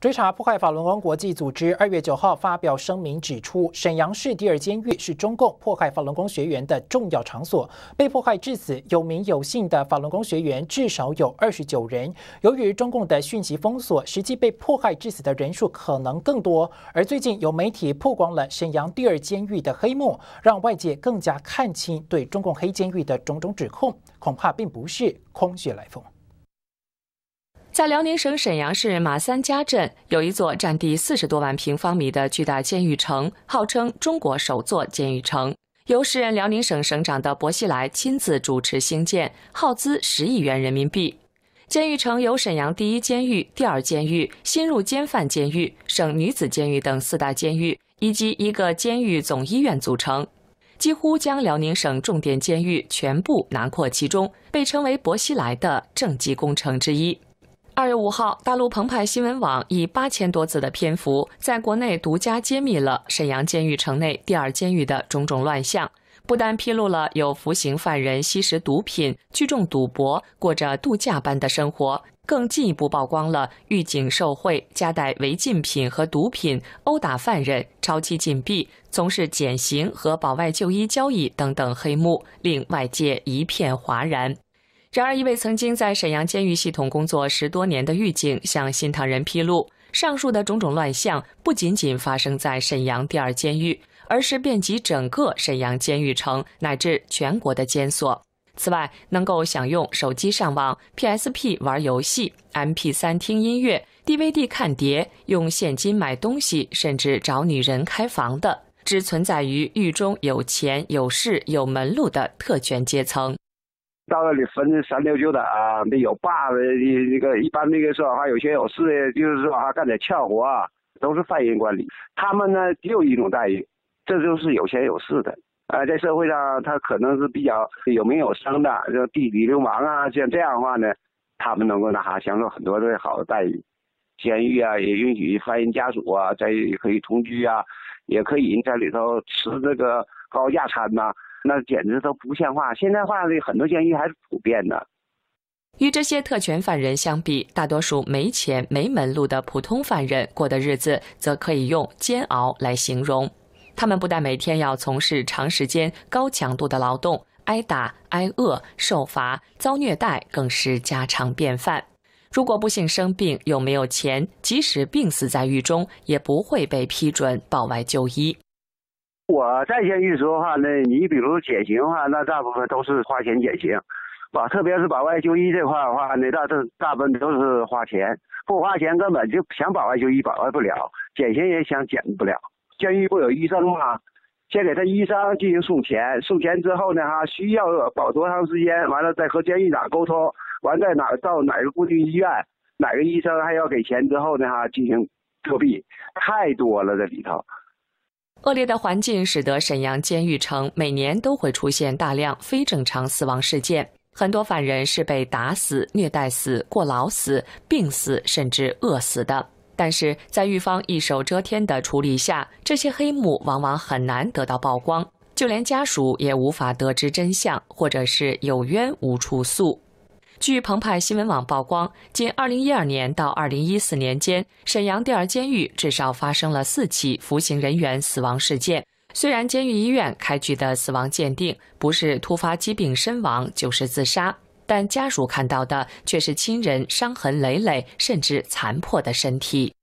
追查迫害法轮功国际组织二月九号发表声明指出，沈阳市第二监狱是中共迫害法轮功学员的重要场所，被迫害致死有名有姓的法轮功学员至少有二十九人。由于中共的讯息封锁，实际被迫害致死的人数可能更多。而最近有媒体曝光了沈阳第二监狱的黑幕，让外界更加看清对中共黑监狱的种种指控，恐怕并不是空穴来风。在辽宁省沈阳市马三家镇，有一座占地四十多万平方米的巨大监狱城，号称中国首座监狱城，由时任辽宁省省长的薄熙来亲自主持兴建，耗资十亿元人民币。监狱城由沈阳第一监狱、第二监狱、新入监犯监狱、省女子监狱等四大监狱以及一个监狱总医院组成，几乎将辽宁省重点监狱全部囊括其中，被称为薄熙来的政绩工程之一。二月五号，大陆澎湃新闻网以八千多字的篇幅，在国内独家揭秘了沈阳监狱城内第二监狱的种种乱象。不单披露了有服刑犯人吸食毒品、聚众赌博、过着度假般的生活，更进一步曝光了狱警受贿、夹带违禁品和毒品、殴打犯人、超期禁闭、从事减刑和保外就医交易等等黑幕，令外界一片哗然。然而，一位曾经在沈阳监狱系统工作十多年的狱警向《新唐人》披露，上述的种种乱象不仅仅发生在沈阳第二监狱，而是遍及整个沈阳监狱城乃至全国的监所。此外，能够享用手机上网、PSP 玩游戏、MP3 听音乐、DVD 看碟、用现金买东西，甚至找女人开房的，只存在于狱中有钱、有势、有门路的特权阶层。到那里分三六九等啊，那有爸的，那个一般那个说候还有钱有势的，就是说啊干点俏活，啊，都是犯人管理。他们呢只有一种待遇，这就是有钱有势的啊，在社会上他可能是比较有名有声的，就地痞流氓啊，像这样的话呢，他们能够那哈享受很多的好的待遇。监狱啊也允许犯人家属啊在可以同居啊，也可以在里头吃这个高价餐呐。那简直都不像话。现代化的很多监狱还是普遍的。与这些特权犯人相比，大多数没钱没门路的普通犯人过的日子，则可以用煎熬来形容。他们不但每天要从事长时间高强度的劳动，挨打、挨饿、受罚、遭虐待更是家常便饭。如果不幸生病，又没有钱，即使病死在狱中，也不会被批准保外就医。我在监狱时的话呢，你比如减刑的话，那大部分都是花钱减刑，不，特别是保外就医这块的话那大都大部分都是花钱，不花钱根本就想保外就医保外不了，减刑也想减不了。监狱不有医生吗？先给他医生进行送钱，送钱之后呢，哈，需要保多长时间？完了再和监狱长沟通，完在哪到哪个固定医院，哪个医生还要给钱之后呢，哈，进行特币，太多了这里头。恶劣的环境使得沈阳监狱城每年都会出现大量非正常死亡事件，很多犯人是被打死、虐待死、过劳死、病死，甚至饿死的。但是在狱方一手遮天的处理下，这些黑幕往往很难得到曝光，就连家属也无法得知真相，或者是有冤无处诉。据澎湃新闻网曝光，仅二零一二年到二零一四年间，沈阳第二监狱至少发生了四起服刑人员死亡事件。虽然监狱医院开具的死亡鉴定不是突发疾病身亡，就是自杀，但家属看到的却是亲人伤痕累累，甚至残破的身体。